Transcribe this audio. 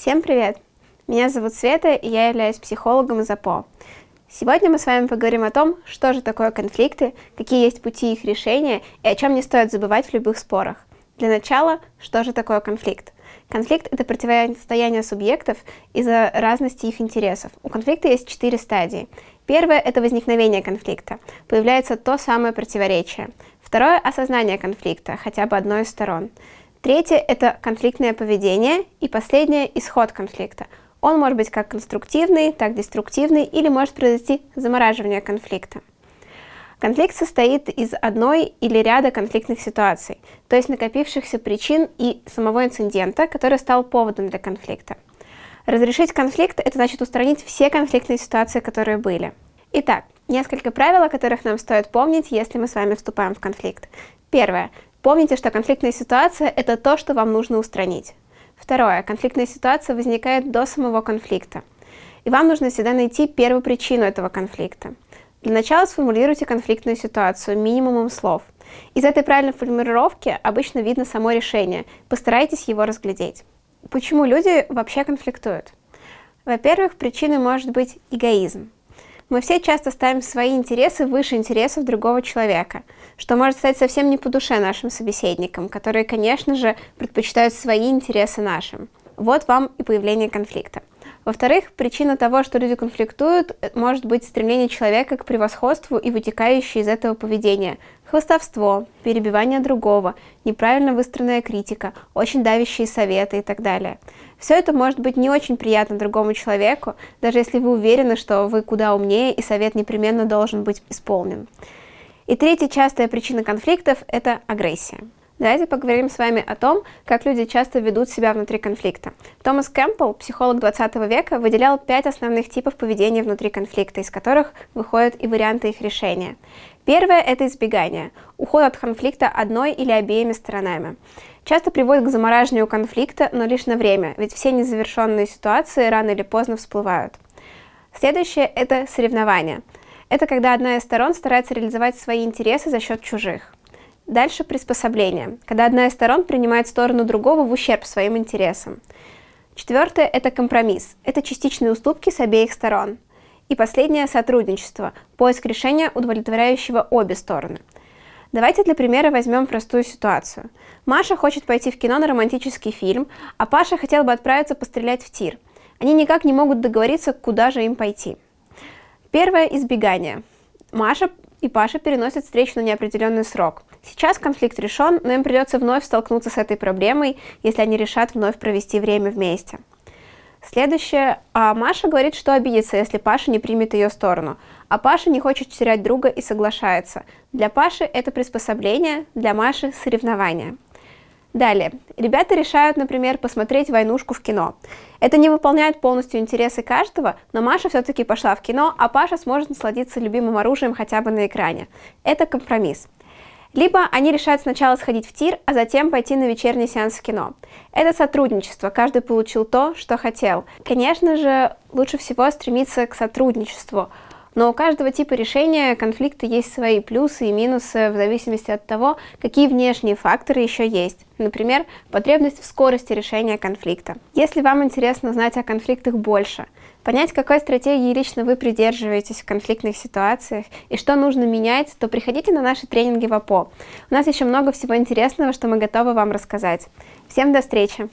Всем привет! Меня зовут Света, и я являюсь психологом из АПО. Сегодня мы с вами поговорим о том, что же такое конфликты, какие есть пути их решения и о чем не стоит забывать в любых спорах. Для начала, что же такое конфликт? Конфликт – это противостояние субъектов из-за разности их интересов. У конфликта есть четыре стадии. Первое – это возникновение конфликта. Появляется то самое противоречие. Второе – осознание конфликта, хотя бы одной из сторон. Третье – это конфликтное поведение. И последнее – исход конфликта. Он может быть как конструктивный, так деструктивный, или может произойти замораживание конфликта. Конфликт состоит из одной или ряда конфликтных ситуаций, то есть накопившихся причин и самого инцидента, который стал поводом для конфликта. Разрешить конфликт – это значит устранить все конфликтные ситуации, которые были. Итак, несколько правил, о которых нам стоит помнить, если мы с вами вступаем в конфликт. Первое. Помните, что конфликтная ситуация – это то, что вам нужно устранить. Второе. Конфликтная ситуация возникает до самого конфликта. И вам нужно всегда найти первую причину этого конфликта. Для начала сформулируйте конфликтную ситуацию минимумом слов. Из этой правильной формулировки обычно видно само решение. Постарайтесь его разглядеть. Почему люди вообще конфликтуют? Во-первых, причиной может быть эгоизм. Мы все часто ставим свои интересы выше интересов другого человека, что может стать совсем не по душе нашим собеседникам, которые, конечно же, предпочитают свои интересы нашим. Вот вам и появление конфликта. Во-вторых, причина того, что люди конфликтуют, э, может быть стремление человека к превосходству и вытекающее из этого поведение. Хвостовство, перебивание другого, неправильно выстроенная критика, очень давящие советы и так далее. Все это может быть не очень приятно другому человеку, даже если вы уверены, что вы куда умнее и совет непременно должен быть исполнен. И третья частая причина конфликтов – это агрессия. Давайте поговорим с вами о том, как люди часто ведут себя внутри конфликта. Томас Кэмпбелл, психолог 20 века, выделял пять основных типов поведения внутри конфликта, из которых выходят и варианты их решения. Первое – это избегание, уход от конфликта одной или обеими сторонами. Часто приводит к замораживанию конфликта, но лишь на время, ведь все незавершенные ситуации рано или поздно всплывают. Следующее – это соревнование. Это когда одна из сторон старается реализовать свои интересы за счет чужих. Дальше приспособление, когда одна из сторон принимает сторону другого в ущерб своим интересам. Четвертое – это компромисс, это частичные уступки с обеих сторон. И последнее – сотрудничество, поиск решения, удовлетворяющего обе стороны. Давайте для примера возьмем простую ситуацию. Маша хочет пойти в кино на романтический фильм, а Паша хотел бы отправиться пострелять в тир. Они никак не могут договориться, куда же им пойти. Первое – избегание. Маша и Паша переносит встречу на неопределенный срок. Сейчас конфликт решен, но им придется вновь столкнуться с этой проблемой, если они решат вновь провести время вместе. Следующее. А Маша говорит, что обидится, если Паша не примет ее сторону. А Паша не хочет терять друга и соглашается. Для Паши это приспособление, для Маши соревнование. Далее. Ребята решают, например, посмотреть «Войнушку» в кино. Это не выполняет полностью интересы каждого, но Маша все-таки пошла в кино, а Паша сможет насладиться любимым оружием хотя бы на экране. Это компромисс. Либо они решают сначала сходить в тир, а затем пойти на вечерний сеанс в кино. Это сотрудничество, каждый получил то, что хотел. Конечно же, лучше всего стремиться к сотрудничеству – но у каждого типа решения конфликта есть свои плюсы и минусы в зависимости от того, какие внешние факторы еще есть. Например, потребность в скорости решения конфликта. Если вам интересно знать о конфликтах больше, понять, какой стратегии лично вы придерживаетесь в конфликтных ситуациях и что нужно менять, то приходите на наши тренинги в АПО. У нас еще много всего интересного, что мы готовы вам рассказать. Всем до встречи!